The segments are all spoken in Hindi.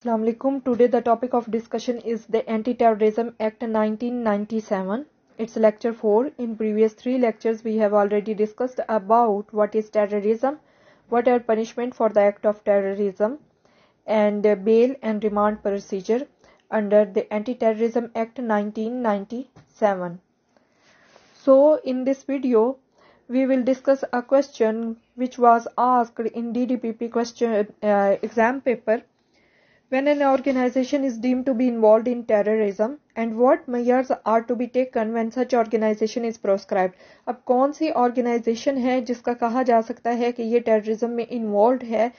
Today the topic of discussion is the Anti-Terrorism Act 1997. It's lecture 4. In previous three lectures we have already discussed about what is terrorism, what are punishment for the act of terrorism and uh, bail and remand procedure under the Anti-Terrorism Act 1997. So in this video we will discuss a question which was asked in DDPP question uh, exam paper when an organization is deemed to be involved in terrorism and what measures are to be taken when such organization is proscribed ab kaun si organization hai jiska kaha ja sakta hai ki ye terrorism mein involved है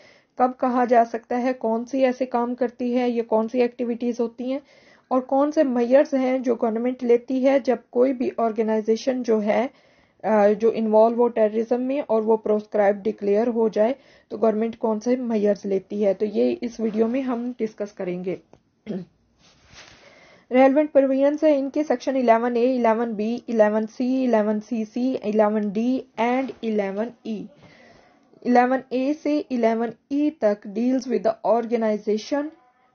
कब कहा जा सकता है कौन सी ऐसे काम करती है या कौन सी एक्टिविटीज होती हैं और कौन से मैयर्स हैं जो गवर्नमेंट लेती है जब कोई भी ऑर्गेनाइजेशन जो है जो इन्वॉल्व हो टेररिज्म में और वो प्रोस्क्राइब डिक्लेयर हो जाए तो गवर्नमेंट कौन से मैयर्स लेती है तो ये इस वीडियो में हम डिस्कस करेंगे रेलिवेंट प्रोविजंस है इनके section 11 A 11 B 11 C 11 C C 11 D and 11 E eleven A से इलेवन ई e तक deals with organisation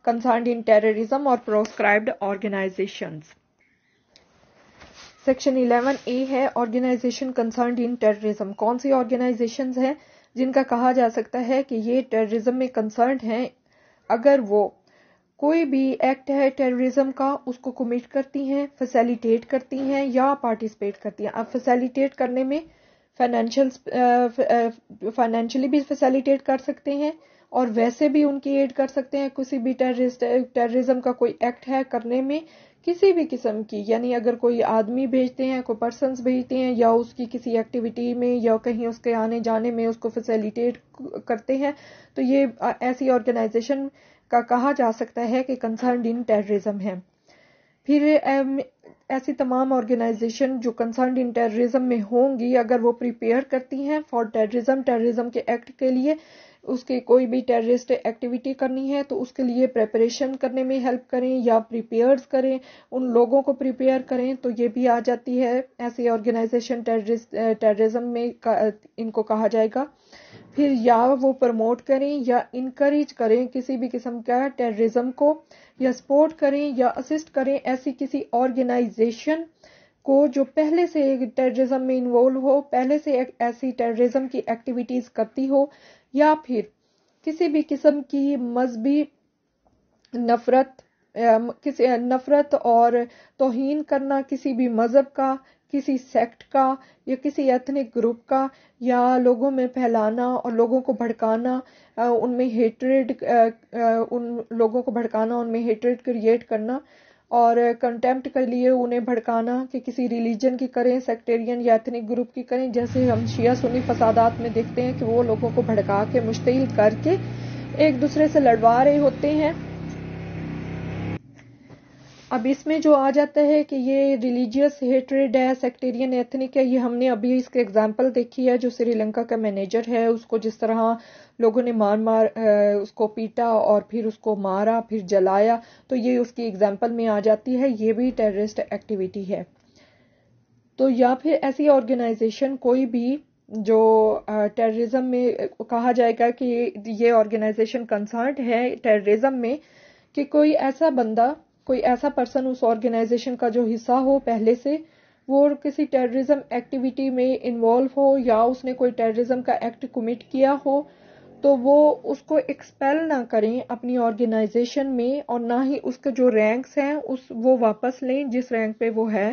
concern in terrorism और प्रोस्क्राइब्ड ऑर्गेनाइजेशंस सेक्शन 11 ए है ऑर्गेनाइजेशन कंसर्न इन टेररिज्म कौन सी ऑर्गेनाइजेशन है जिनका कहा जा सकता है कि ये टेररिज्म में कंसर्न है अगर वो कोई भी एक्ट है टेररिज्म का उसको कमिट करती हैं फैसिलिटेट करती हैं या पार्टिसिपेट करती हैं अब फैसिलिटेट करने में फाइनेंशियल फाइनेंशियली भी फैसिलिटेट कर सकते हैं और वैसे भी उनकी एड कर सकते हैं किसी भी टेररिस्ट टेररिज्म का कोई एक्ट है करने में किसी भी किस्म की यानी अगर कोई आदमी भेजते हैं कोई पर्सन भेजते हैं या उसकी किसी एक्टिविटी में या कहीं उसके आने जाने में उसको फैसिलिटेट करते हैं तो ये ऐसी ऑर्गेनाइजेशन का कहा जा सकता है कि कंसर्न इन टेररिज्म है फिर ऐसी तमाम ऑर्गेनाइजेशन जो कंसर्न इन टेररिज्म में होंगी अगर वो प्रिपेयर करती हैं फॉर टेररिज्म टेररिज्म के एक्ट के लिए उसके कोई भी टेररिस्ट एक्टिविटी करनी है तो उसके लिए प्रेपरेशन करने में हेल्प करें या प्रिपेयर करें उन लोगों को प्रिपेयर करें तो ये भी आ जाती है ऐसी ऑर्गेनाइजेशन टेररिज्म में का, इनको कहा जाएगा फिर या वो प्रमोट करें या इनक्रेज करें किसी भी किस्म का टेररिज्म को या सपोर्ट करें या असिस्ट करें ऐसी किसी ऑर्गेनाइजेशन को जो पहले से टेररिज्म में इन्वॉल्व हो पहले से ऐसी टेररिज्म की एक्टिविटीज़ करती हो या फिर किसी भी किस्म की मजहबी नफरत किसी नफरत और तोहन करना किसी भी मज़हब का किसी सेक्ट का या किसी एथनिक ग्रुप का या लोगों में फैलाना और लोगों को भड़काना उनमें हेटरेड उन लोगों को भड़काना उनमें हेटरेड क्रिएट करना और कंटेम्प्ट के लिए उन्हें भड़काना कि किसी रिलीजन की करें सेक्टेरियन या एथनिक ग्रुप की करें जैसे हम शिया सुनी फसादात में देखते हैं कि वो लोगों को भड़का के मुश्तिल करके एक दूसरे से लड़वा रहे होते हैं अब इसमें जो आ जाता है कि ये रिलीजियस हेटरेड है सेक्टेरियन एथनिक है ये हमने अभी इसके एग्जांपल देखी है जो श्रीलंका का मैनेजर है उसको जिस तरह लोगों ने मार मार उसको पीटा और फिर उसको मारा फिर जलाया तो ये उसकी एग्जांपल में आ जाती है ये भी टेररिस्ट एक्टिविटी है तो या फिर ऐसी ऑर्गेनाइजेशन कोई भी जो टेररिज्म में कहा जाएगा कि ये ऑर्गेनाइजेशन कंसर्न है टेररिज्म में कि कोई ऐसा बंदा कोई ऐसा पर्सन उस ऑर्गेनाइजेशन का जो हिस्सा हो पहले से वो किसी टेररिज्म एक्टिविटी में इन्वॉल्व हो या उसने कोई टेररिज्म का एक्ट कमिट किया हो तो वो उसको एक्सपेल ना करें अपनी ऑर्गेनाइजेशन में और ना ही उसके जो रैंक्स हैं उस वो वापस लें जिस रैंक पे वो है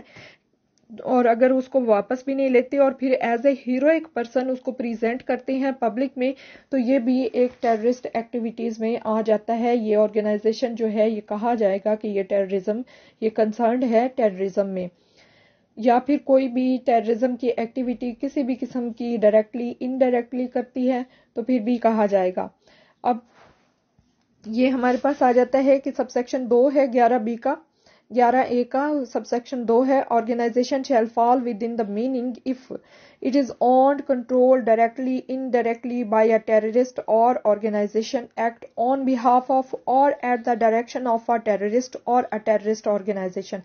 और अगर उसको वापस भी नहीं लेते और फिर एज ए हीरोइक पर्सन उसको प्रेजेंट करते हैं पब्लिक में तो ये भी एक टेररिस्ट एक्टिविटीज में आ जाता है ये ऑर्गेनाइजेशन जो है ये कहा जाएगा कि ये टेररिज्म ये कंसर्न है टेररिज्म में या फिर कोई भी टेररिज्म की एक्टिविटी किसी भी किस्म की डायरेक्टली इनडायरेक्टली करती है तो फिर भी कहा जाएगा अब ये हमारे पास आ जाता है कि सबसेक्शन दो है ग्यारह बी का ग्यारह ए का सबसेक्शन दो है organisation shall fall within the meaning if it is on control directly indirectly by a terrorist or organisation act on behalf of or at the direction of a terrorist or a terrorist organisation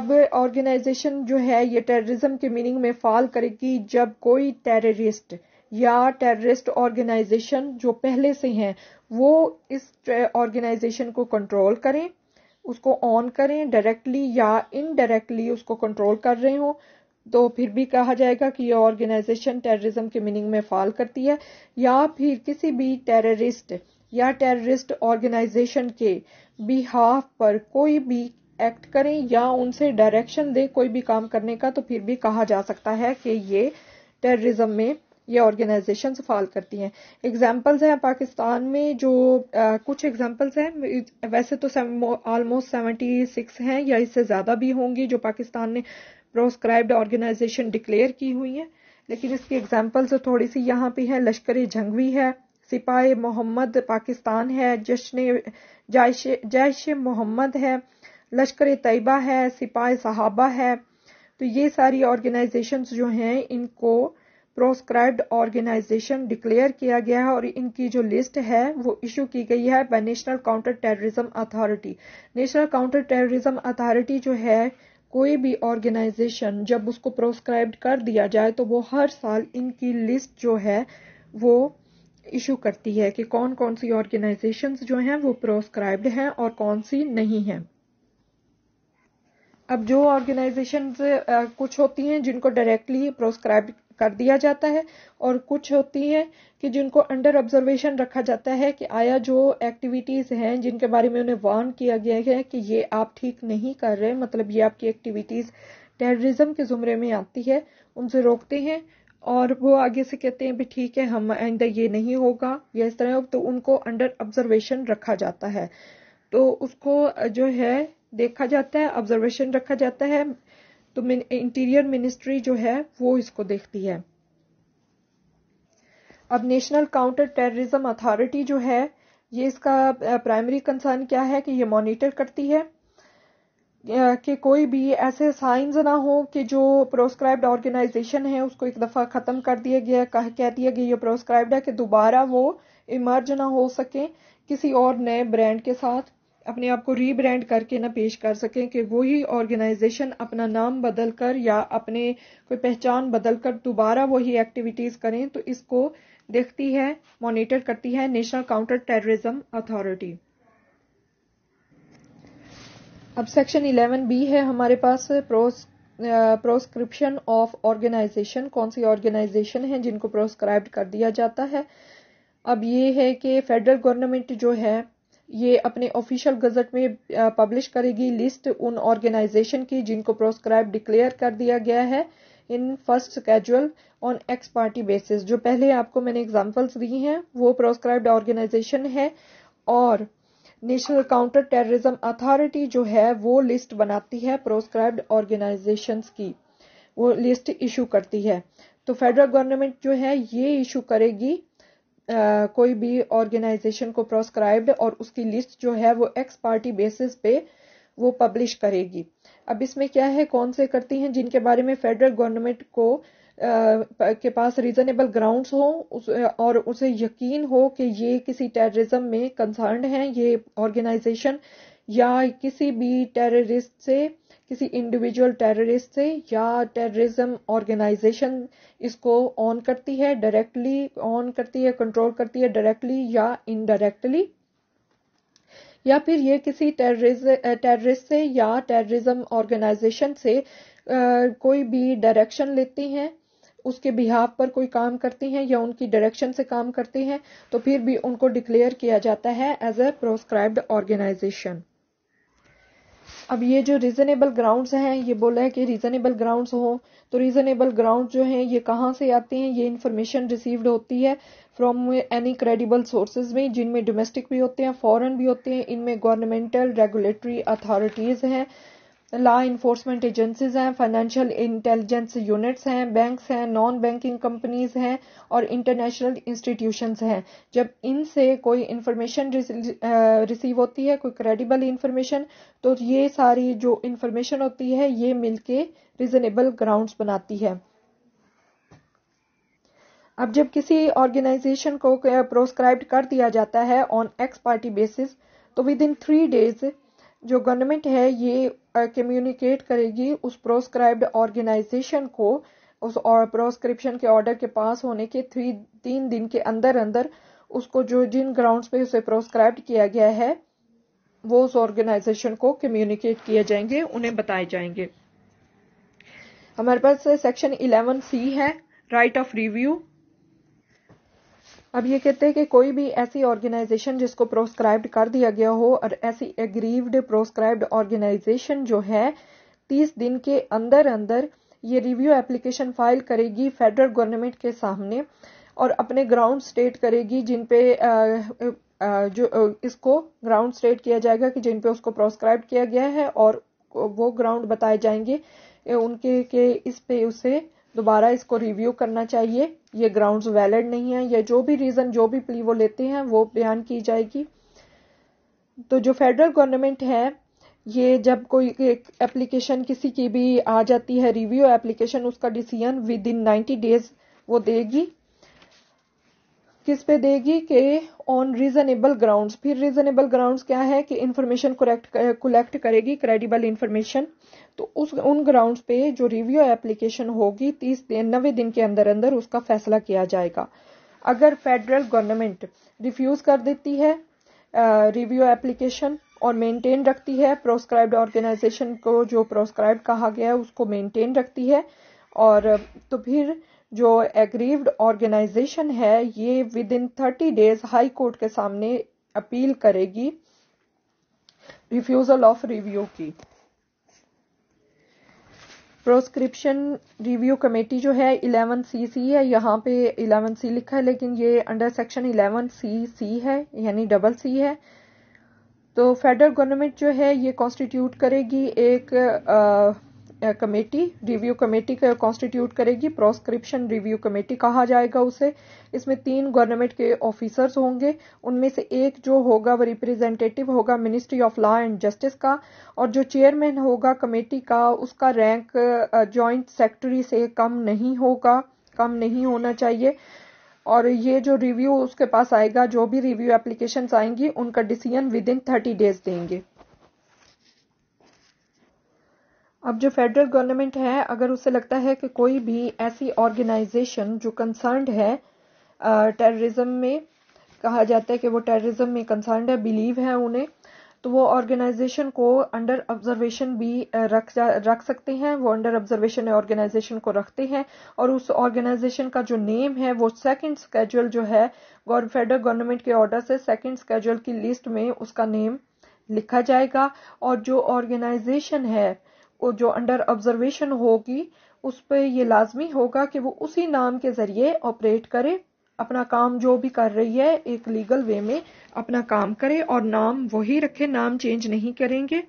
अब ऑर्गेनाइजेशन जो है ये टेररिज्म के मीनिंग में फॉल करेगी जब कोई टेररिस्ट या टेररिस्ट ऑर्गेनाइजेशन जो पहले से हैं वो इस ऑर्गेनाइजेशन को कंट्रोल करें उसको ऑन करें डायरेक्टली या इनडायरेक्टली उसको कंट्रोल कर रहे हों तो फिर भी कहा जाएगा कि यह ऑर्गेनाइजेशन टेररिज्म के मीनिंग में फाल करती है या फिर किसी भी टेररिस्ट या टेररिस्ट ऑर्गेनाइजेशन के बिहाफ पर कोई भी एक्ट करें या उनसे डायरेक्शन दें कोई भी काम करने का तो फिर भी कहा जा सकता है कि ये टेररिज्म में ये ऑर्गेनाइजेशन फॉल करती हैं एग्जाम्पल्स हैं पाकिस्तान में जो आ, कुछ एग्जाम्पल्स हैं वैसे तो ऑलमोस्ट सेवेंटी सिक्स हैं या इससे ज़्यादा भी होंगी जो पाकिस्तान ने प्रोस्क्राइब्ड ऑर्गेनाइजेशन डिक्लेयर की हुई है लेकिन इसकी एग्जाम्पल्स तो थोड़ी सी यहाँ पे हैं लश्कर जंगवी है सिपाही मोहम्मद पाकिस्तान है जश्न जैश मोहम्मद है लश्कर तैयबा है सिपाही सहाबा है तो ये सारी ऑर्गेनाइजेशंस जो हैं इनको प्रोस्क्राइब्ड ऑर्गेनाइजेशन डिक्लेयर किया गया है और इनकी जो लिस्ट है वो इशू की गई है by national counter terrorism authority national counter terrorism authority जो है कोई भी ऑर्गेनाइजेशन जब उसको प्रोस्क्राइब कर दिया जाए तो वो हर साल इनकी लिस्ट जो है वो इशू करती है कि कौन कौन सी ऑर्गेनाइजेशन जो हैं वो प्रोस्क्राइब्ड हैं और कौन सी नहीं है अब जो ऑर्गेनाइजेशन कुछ होती हैं जिनको डायरेक्टली प्रोस्क्राइब कर दिया जाता है और कुछ होती हैं कि जिनको अंडर ऑब्जर्वेशन रखा जाता है कि आया जो एक्टिविटीज़ हैं जिनके बारे में उन्हें वार्न किया गया है कि ये आप ठीक नहीं कर रहे मतलब ये आपकी एक्टिविटीज़ टेररिज्म के ज़ुमरे में आती है उनसे रोकते हैं और वो आगे से कहते हैं भी ठीक है हम आइंदा ये नहीं होगा या इस तरह हो तो उनको अंडर ऑब्जर्वेशन रखा जाता है तो उसको जो है देखा जाता है ऑब्जर्वेशन रखा जाता है तो इंटीरियर मिनिस्ट्री जो है वो इसको देखती है अब नेशनल काउंटर टेररिज्म अथॉरिटी जो है ये इसका प्राइमरी कंसर्न क्या है कि ये मॉनिटर करती है कि कोई भी ऐसे साइंस ना हो कि जो प्रोस्क्राइब्ड ऑर्गेनाइजेशन है उसको एक दफ़ा ख़त्म कर दिया गया कह कह दिया गया ये प्रोस्क्राइब्ड है कि दोबारा वो इमर्ज ना हो सके किसी और नए ब्रांड के साथ अपने आप को रीब्रांड करके ना पेश कर सकें कि वही ऑर्गेनाइजेशन अपना नाम बदल कर या अपने कोई पहचान बदल कर दोबारा वही एक्टिविटीज करें तो इसको देखती है मॉनिटर करती है नेशनल काउंटर टेररिज्म अथॉरिटी अब सेक्शन 11 बी है हमारे पास प्रोस प्रोस्क्रिप्शन ऑफ ऑर्गेनाइजेशन कौन सी ऑर्गेनाइजेशन है जिनको प्रोस्क्राइब कर दिया जाता है अब ये है कि फेडरल गवर्नमेंट जो है ये अपने ऑफिशियल गजट में पब्लिश करेगी लिस्ट उन ऑर्गेनाइजेशन की जिनको प्रोस्क्राइब डिक्लेयर कर दिया गया है in first schedule on ex parte basis जो पहले आपको मैंने एग्जांपल्स दी हैं वो प्रोस्क्राइब्ड ऑर्गेनाइजेशन है और नेशनल काउंटर टेररिज्म अथॉरिटी जो है वो लिस्ट बनाती है प्रोस्क्राइब्ड ऑर्गेनाइजेशन की वो लिस्ट इशू करती है तो फेडरल गवर्नमेंट जो है ये इशू करेगी कोई भी ऑर्गेनाइजेशन को प्रोस्क्राइब्ड और उसकी लिस्ट जो है वो एक्स पार्टी बेसिस पे वो पब्लिश करेगी अब इसमें क्या है कौन से करती हैं जिनके बारे में फेडरल गवर्नमेंट को आ, के पास रीजनेबल ग्राउंड्स हो उस, और उसे यकीन हो कि ये किसी टेररिज्म में कंसर्न है ये ऑर्गेनाइजेशन या किसी भी टेररिस्ट से किसी इंडिविजुअल टेररिस्ट से या टेररिज्म ऑर्गेनाइजेशन इसको ऑन करती है डायरेक्टली ऑन करती है कंट्रोल करती है डायरेक्टली या इनडायरेक्टली या फिर ये किसी टेररिस्ट से या टेररिज्म ऑर्गेनाइजेशन से आ, कोई भी डायरेक्शन लेती हैं उसके बिहाफ पर कोई काम करती हैं या उनकी डायरेक्शन से काम करती हैं तो फिर भी उनको डिक्लेयर किया जाता है एज ए प्रोस्क्राइब्ड ऑर्गेनाइजेशन अब ये जो रीजनेबल ग्राउंड्स हैं ये बोला है कि रीजनेबल ग्राउंड्स हो तो रीजनेबल ग्राउंड जो हैं ये कहाँ से आते हैं ये इन्फॉर्मेशन रिसीव्ड होती है फ्रॉम एनी क्रेडिबल सोर्सेज में जिनमें डोमेस्टिक भी होते हैं फॉरेन भी होते हैं इनमें गवर्नमेंटल रेगुलेटरी अथॉरिटीज हैं लॉ इन्फोर्समेंट एजेंसीज हैं फाइनेंशियल इंटेलिजेंस यूनिट्स हैं बैंक्स हैं नॉन बैंकिंग कंपनीज हैं और इंटरनेशनल इंस्टीट्यूशंस हैं जब इनसे कोई इंफॉर्मेशन रिसीव होती है कोई क्रेडिबल इंफॉर्मेशन तो ये सारी जो इन्फॉर्मेशन होती है ये मिलके रिजनेबल ग्राउंड्स बनाती है अब जब किसी ऑर्गेनाइजेशन को प्रोस्क्राइब कर दिया जाता है ऑन एक्स पार्टी बेसिस तो विद इन थ्री डेज जो गवर्नमेंट है ये कम्युनिकेट uh, करेगी उस प्रोस्क्राइब्ड ऑर्गेनाइजेशन को उस प्रोस्क्रिप्शन के ऑर्डर के पास होने के थ्री तीन दिन के अंदर अंदर उसको जो जिन ग्राउंड्स पे उसे प्रोस्क्राइब किया गया है वो उस ऑर्गेनाइजेशन को कम्युनिकेट किए जाएंगे उन्हें बताए जाएंगे हमारे पास सेक्शन इलेवन सी है राइट ऑफ रिव्यू अब ये कहते हैं कि कोई भी ऐसी ऑर्गेनाइजेशन जिसको प्रोस्क्राइब्ड कर दिया गया हो और ऐसी एग्रीव्ड प्रोस्क्राइब्ड ऑर्गेनाइजेशन जो है तीस दिन के अंदर अंदर ये रिव्यू एप्लीकेशन फाइल करेगी फेडरल गवर्नमेंट के सामने और अपने ग्राउंड स्टेट करेगी जिन पे जो इसको ग्राउंड स्टेट किया जाएगा कि जिन पे उसको प्रोस्क्राइब किया गया है और वो ग्राउंड बताए जाएंगे उनके के इस पे उसे दोबारा इसको रिव्यू करना चाहिए ये ग्राउंड्स वैलिड नहीं है या जो भी रीज़न जो भी प्ली वो लेते हैं वो बयान की जाएगी तो जो फेडरल गवर्नमेंट है ये जब कोई एक एप्लीकेशन किसी की भी आ जाती है रिव्यू एप्लीकेशन उसका decision within ninety days वो देगी किस पे देगी के ऑन रीजनेबल ग्राउंड्स फिर रीजनेबल ग्राउंड्स क्या है कि इन्फॉर्मेशन कोलेक्ट कलेक्ट करेगी क्रेडिबल इन्फॉर्मेशन तो उस उन ग्राउंड्स पे जो रिव्यू एप्लीकेशन होगी तीस दिन नवे दिन के अंदर अंदर उसका फैसला किया जाएगा अगर फेडरल गवर्नमेंट रिफ्यूज कर देती है रिव्यू एप्लीकेशन और मेंटेन रखती है प्रोस्क्राइब्ड ऑर्गेनाइजेशन को जो प्रोस्क्राइब कहा गया है उसको मेंटेन रखती है और तो फिर जो एग्रीव्ड ऑर्गेनाइजेशन है ये within thirty days high court के सामने अपील करेगी रिफ्यूजल ऑफ रिव्यू की प्रोस्क्रिप्शन रिव्यू कमेटी जो है इलेवन सी सी है यहाँ पे इलेवन सी लिखा है लेकिन ये under section eleven C C है यानी डबल सी है तो फेडरल गवर्नमेंट जो है ये कॉन्स्टिट्यूट करेगी एक कमेटी रिव्यू कमेटी का कॉन्स्टिट्यूट करेगी प्रोस्क्रिप्शन रिव्यू कमेटी कहा जाएगा उसे इसमें तीन गवर्नमेंट के ऑफिसर्स होंगे उनमें से एक जो होगा वो रिप्रेजेंटेटिव होगा ministry of law and justice का और जो चेयरमैन होगा कमेटी का उसका रैंक ज्वाइंट सेक्रेटरी से कम नहीं होगा कम नहीं होना चाहिए और ये जो रिव्यू उसके पास आएगा जो भी रिव्यू एप्लीकेशन आएंगी उनका decision within thirty days देंगे अब जो फेडरल गवर्नमेंट है अगर उसे लगता है कि कोई भी ऐसी ऑर्गेनाइजेशन जो कंसर्न है टेररिज्म में कहा जाता है कि वो टेररिज्म में कंसर्न है बिलीव है उन्हें तो वो ऑर्गेनाइजेशन को अंडर ऑब्जर्वेशन भी रख जा रख सकते हैं वो अंडर ऑब्जर्वेशन ऑर्गेनाइजेशन को रखते हैं और उस ऑर्गेनाइजेशन का जो नेम है वो सेकंड स्केड्यूल जो है फेडरल गवर्नमेंट के ऑर्डर से सेकंड स्केड्यूल की लिस्ट में उसका नेम लिखा जाएगा और जो ऑर्गेनाइजेशन है जो अंडर ऑब्जर्वेशन होगी उस पर ये लाजमी होगा कि वो उसी नाम के जरिए ऑपरेट करे अपना काम जो भी कर रही है एक लीगल वे में अपना काम करे और नाम वही रखे नाम चेंज नहीं करेंगे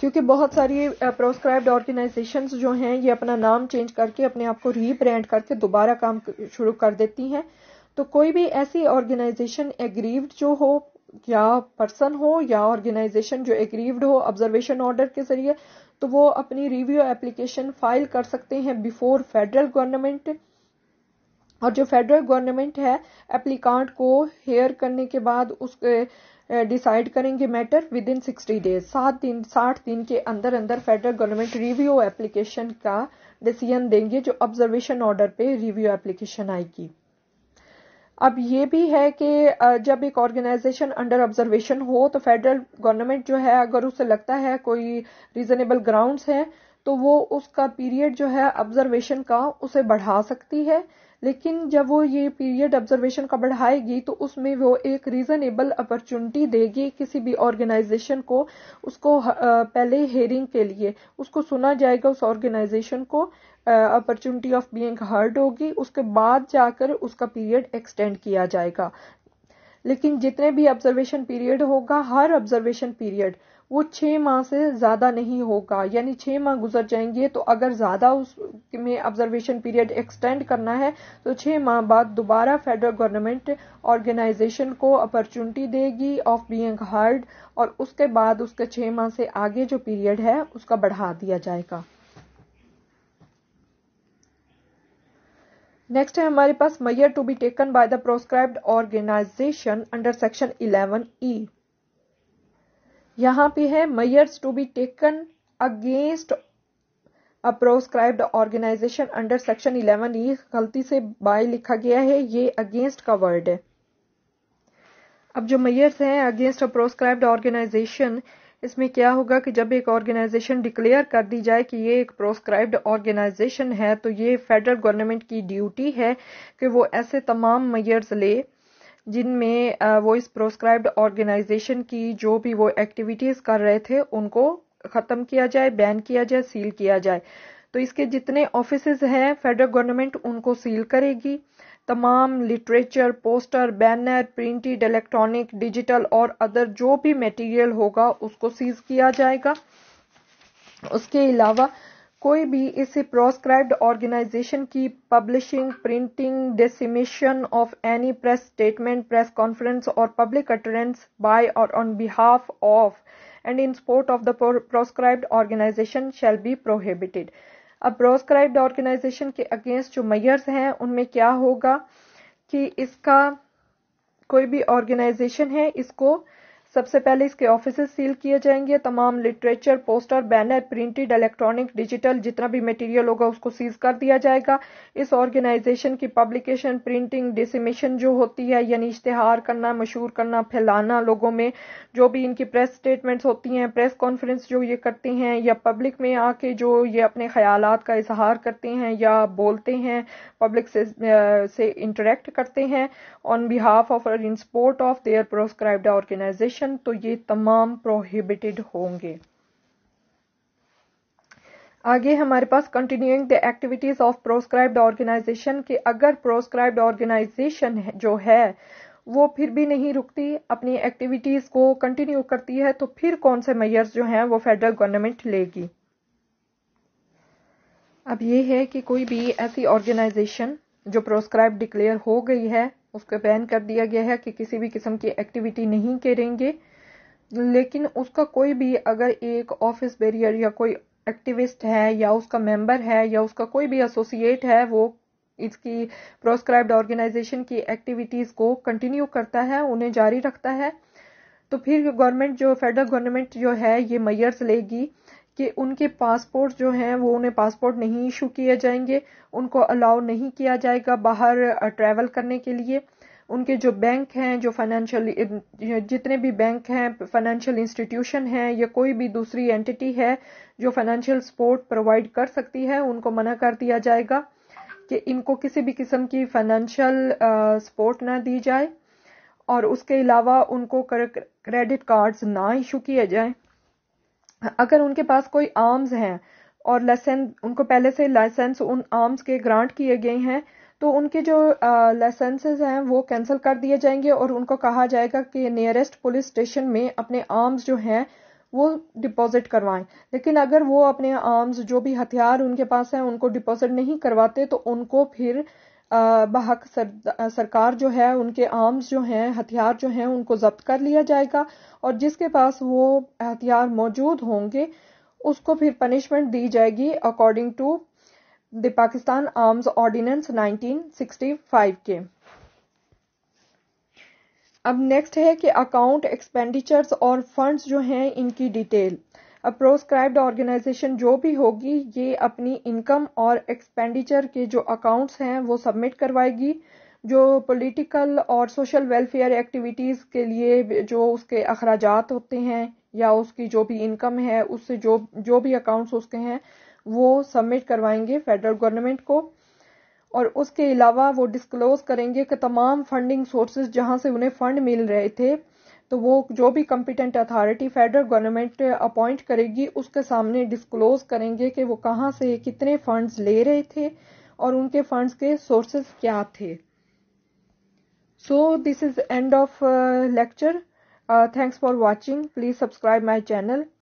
क्योंकि बहुत सारी प्रोस्क्राइब्ड ऑर्गेनाइजेशन जो हैं ये अपना नाम चेंज करके अपने आप को रीब्रांड करके दोबारा काम शुरू कर देती हैं तो कोई भी ऐसी ऑर्गेनाइजेशन एग्रीव्ड जो हो या पर्सन हो या ऑर्गेनाइजेशन जो एग्रीव्ड हो ऑब्जर्वेशन ऑर्डर के जरिए तो वो अपनी रिव्यू एप्लीकेशन फाइल कर सकते हैं बिफोर फेडरल गवर्नमेंट और जो फेडरल गवर्नमेंट है एप्लीकांट को हेयर करने के बाद उसके डिसाइड eh, करेंगे matter within sixty days सात दिन साठ दिन के अंदर अंदर फेडरल गवर्नमेंट रिव्यू एप्लीकेशन का डिसीजन देंगे जो ऑब्जर्वेशन ऑर्डर पे रिव्यू एप्लीकेशन आएगी अब ये भी है कि जब एक ऑर्गेनाइजेशन अंडर ऑब्जर्वेशन हो तो फेडरल गवर्नमेंट जो है अगर उसे लगता है कोई रीजनेबल ग्राउंड्स हैं तो वो उसका पीरियड जो है ऑब्जर्वेशन का उसे बढ़ा सकती है लेकिन जब वो ये पीरियड ऑब्जर्वेशन का बढ़ाएगी तो उसमें वो एक रीजनेबल अपॉर्चुनिटी देगी किसी भी ऑर्गेनाइजेशन को उसको पहले हेयरिंग के लिए उसको सुना जाएगा उस ऑर्गेनाइजेशन को अपॉर्चुनिटी ऑफ बीइंग हर्ड होगी उसके बाद जाकर उसका पीरियड एक्सटेंड किया जाएगा लेकिन जितने भी ऑब्जर्वेशन पीरियड होगा हर ऑब्जर्वेशन पीरियड वो छः माह से ज़्यादा नहीं होगा यानी छः माह गुजर जाएंगे तो अगर ज़्यादा उस में ऑब्जर्वेशन पीरियड एक्सटेंड करना है तो छः माह बाद दोबारा फेडरल गवर्नमेंट ऑर्गेनाइजेशन को अपॉर्चुनिटी देगी ऑफ बीइंग हर्ड और उसके बाद उसके छः माह से आगे जो पीरियड है उसका बढ़ा दिया जाएगा नेक्स्ट है हमारे पास measure to be taken by the proscribed organisation under section 11 E यहाँ पे है measures to be taken against a proscribe organisation under section eleven E गलती से बाय लिखा गया है ये अगेंस्ट का वर्ड है अब जो मयर्स हैं अगेंस्ट अ प्रोस्क्राइब ऑर्गेनाइजेशन इसमें क्या होगा कि जब एक ऑर्गेनाइजेशन डिक्लेयर कर दी जाए कि ये एक प्रोस्क्राइब्ड ऑर्गेनाइजेशन है तो ये फेडरल गवर्नमेंट की ड्यूटी है कि वो ऐसे तमाम मयर्स ले जिनमें वो इस प्रोस्क्राइब्ड ऑर्गेनाइजेशन की जो भी वो एक्टिविटीज़ कर रहे थे उनको ख़त्म किया जाए बैन किया जाए सील किया जाए तो इसके जितने ऑफिस हैं फेडरल गवर्नमेंट उनको सील करेगी तमाम literature poster banner printed electronic digital और अदर जो भी मटेरियल होगा उसको सीज किया जाएगा उसके अलावा कोई भी इसे प्रोस्क्राइब्ड ऑर्गेनाइजेशन की publishing printing dissemination of any press statement press conference or public utterance by or on behalf of and in support of the proscribed organisation shall be prohibited अब प्रोस्क्राइब्ड ऑर्गेनाइजेशन के अगेंस्ट जो मैयर्स हैं उनमें क्या होगा कि इसका कोई भी ऑर्गेनाइजेशन है इसको सबसे पहले इसके ऑफिस सील किए जाएंगे तमाम literature poster banner printed electronic digital जितना भी मटेरियल होगा उसको सीज कर दिया जाएगा इस ऑर्गेनाइजेशन की पब्लिकेशन प्रिंटिंग डिसमिशन जो होती है यानी इश्तेहार करना मशहूर करना फैलाना लोगों में जो भी इनकी प्रेस स्टेटमेंट्स होती हैं प्रेस कॉन्फ्रेंस जो ये करते हैं या पब्लिक में आके जो ये अपने ख्याल का इजहार करते हैं या बोलते हैं पब्लिक से, से इंटरेक्ट करते हैं on behalf of in support of their proscribed organisation exception तो ये तमाम प्रोहिबिटेड होंगे आगे हमारे पास continuing the activities of proscribed organisation के अगर प्रोस्क्राइब्ड ऑर्गेनाइजेशन जो है वो फिर भी नहीं रुकती अपनी एक्टिविटीज को कंटिन्यू करती है तो फिर कौन से मेयर्स जो हैं वो फेडरल गवर्नमेंट लेगी अब ये है कि कोई भी ऐसी ऑर्गेनाइजेशन जो प्रोस्क्राइब डिक्लेयर हो गई है उसको बैन कर दिया गया है कि किसी भी किस्म की एक्टिविटी नहीं करेंगे लेकिन उसका कोई भी अगर एक ऑफिस बेरियर या कोई एक्टिविस्ट है या उसका मेंबर है या उसका कोई भी एसोसिएट है वो इसकी प्रोस्क्राइब्ड ऑर्गेनाइजेशन की एक्टिविटीज़ को कंटिन्यू करता है उन्हें जारी रखता है तो फिर गवर्नमेंट जो फेडरल गवर्नमेंट जो है ये मैयर्स लेगी कि उनके पासपोर्ट जो हैं वो उन्हें पासपोर्ट नहीं इशू किए जाएंगे उनको अलाउ नहीं किया जाएगा बाहर ट्रैवल करने के लिए उनके जो बैंक हैं जो फाइनेंशियल जितने भी बैंक हैं फाइनेंशियल इंस्टीट्यूशन हैं या कोई भी दूसरी एंटिटी है जो फाइनेंशियल सपोर्ट प्रोवाइड कर सकती है उनको मना कर दिया जाएगा कि इनको किसी भी किस्म की फाइनेंशियल सपोर्ट ना दी जाए और उसके अलावा उनको क्रेडिट कार्ड्स ना इशू किए जाएं अगर उनके पास कोई आर्म्स हैं और लाइसेंस उनको पहले से लाइसेंस उन आर्म्स के ग्रांट किए गए हैं तो उनके जो लाइसेंसेस हैं वो कैंसिल कर दिए जाएंगे और उनको कहा जाएगा कि नियरेस्ट पुलिस स्टेशन में अपने आर्म्स जो हैं वो डिपॉजिट करवाएं लेकिन अगर वो अपने आर्म्स जो भी हथियार उनके पास हैं उनको डिपॉजिट नहीं करवाते तो उनको फिर बहक सर, सरकार जो है उनके आर्म्स जो हैं हथियार जो हैं उनको जब्त कर लिया जाएगा और जिसके पास वो हथियार मौजूद होंगे उसको फिर पनिशमेंट दी जाएगी according to the Pakistan arms ordinance 1965 के अब नेक्स्ट है कि अकाउंट एक्सपेंडिचर्स और फंड्स जो हैं इनकी डिटेल अब प्रोस्क्राइब्ड ऑर्गेनाइजेशन जो भी होगी ये अपनी इनकम और एक्सपेंडिचर के जो अकाउंट्स हैं वो सबमिट करवाएगी जो पॉलिटिकल और सोशल वेलफेयर एक्टिविटीज़ के लिए जो उसके अखराज होते हैं या उसकी जो भी इनकम है उससे जो जो भी अकाउंट्स उसके हैं वो सबमिट करवाएंगे फेडरल गवर्नमेंट को और उसके अलावा वो डिस्क्लोज करेंगे कि तमाम फंडिंग सोर्सेज जहां से उन्हें फंड मिल रहे थे तो वो जो भी competent authority federal government appoint करेगी उसके सामने डिस्क्लोज करेंगे कि वो कहाँ से कितने फंड्स ले रहे थे और उनके फंड्स के सोर्सेस क्या थे so this is end of lecture thanks for watching please subscribe my channel